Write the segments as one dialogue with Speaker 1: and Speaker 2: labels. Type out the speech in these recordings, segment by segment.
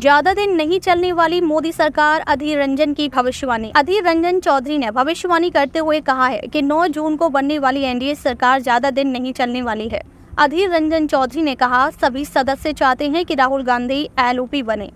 Speaker 1: ज्यादा दिन नहीं चलने वाली मोदी सरकार अधीर रंजन की भविष्यवाणी अधीर रंजन चौधरी ने भविष्यवाणी करते हुए कहा है कि 9 जून को बनने वाली एनडीए सरकार ज्यादा दिन नहीं चलने वाली है अधीर रंजन चौधरी ने कहा सभी सदस्य चाहते हैं कि राहुल गांधी एल बने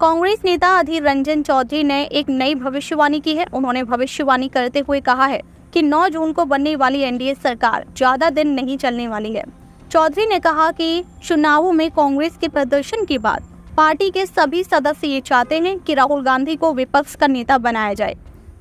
Speaker 1: कांग्रेस नेता अधीर रंजन चौधरी ने एक नई भविष्यवाणी की है उन्होंने भविष्यवाणी करते हुए कहा है कि 9 जून को बनने वाली एनडीए सरकार ज्यादा दिन नहीं चलने वाली है चौधरी ने कहा कि चुनावों में कांग्रेस के प्रदर्शन के बाद पार्टी के सभी सदस्य ये चाहते हैं कि राहुल गांधी को विपक्ष का नेता बनाया जाए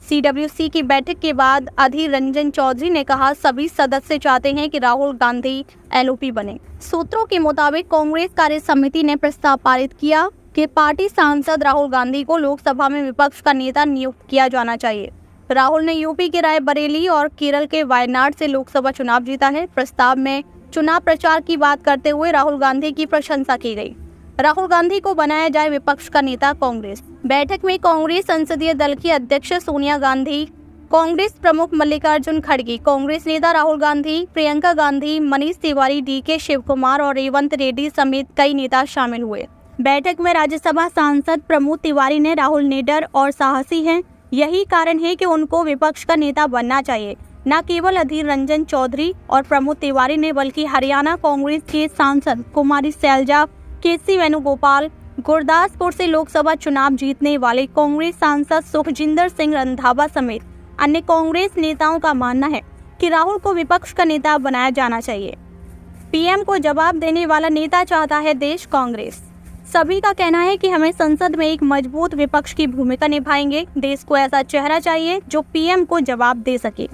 Speaker 1: सीडब्ल्यूसी की बैठक के बाद अधीर रंजन चौधरी ने कहा सभी सदस्य चाहते हैं कि राहुल गांधी एलओपी बने सूत्रों के मुताबिक कांग्रेस कार्य समिति ने प्रस्ताव पारित किया कि पार्टी सांसद राहुल गांधी को लोकसभा में विपक्ष का नेता नियुक्त किया जाना चाहिए राहुल ने यूपी के राय बरेली और केरल के वायनाड से लोकसभा चुनाव जीता है प्रस्ताव में चुनाव प्रचार की बात करते हुए राहुल गांधी की प्रशंसा की गई राहुल गांधी को बनाया जाए विपक्ष का नेता कांग्रेस बैठक में कांग्रेस संसदीय दल की अध्यक्ष सोनिया गांधी कांग्रेस प्रमुख मल्लिकार्जुन खड़गे कांग्रेस नेता राहुल गांधी प्रियंका गांधी मनीष तिवारी डी के शिव कुमार और रेवंत रेड्डी समेत कई नेता शामिल हुए बैठक में राज्यसभा सांसद प्रमोद तिवारी ने राहुल निडर और साहसी हैं यही कारण है कि उनको विपक्ष का नेता बनना चाहिए न केवल अधीर रंजन चौधरी और प्रमोद तिवारी ने बल्कि हरियाणा कांग्रेस के सांसद कुमारी सैलजा के सी वेणुगोपाल गुरदासपुर से लोकसभा चुनाव जीतने वाले कांग्रेस सांसद सुखजिंदर सिंह रंधावा समेत अन्य कांग्रेस नेताओं का मानना है कि राहुल को विपक्ष का नेता बनाया जाना चाहिए पीएम को जवाब देने वाला नेता चाहता है देश कांग्रेस सभी का कहना है कि हमें संसद में एक मजबूत विपक्ष की भूमिका निभाएंगे देश को ऐसा चेहरा चाहिए जो पीएम को जवाब दे सके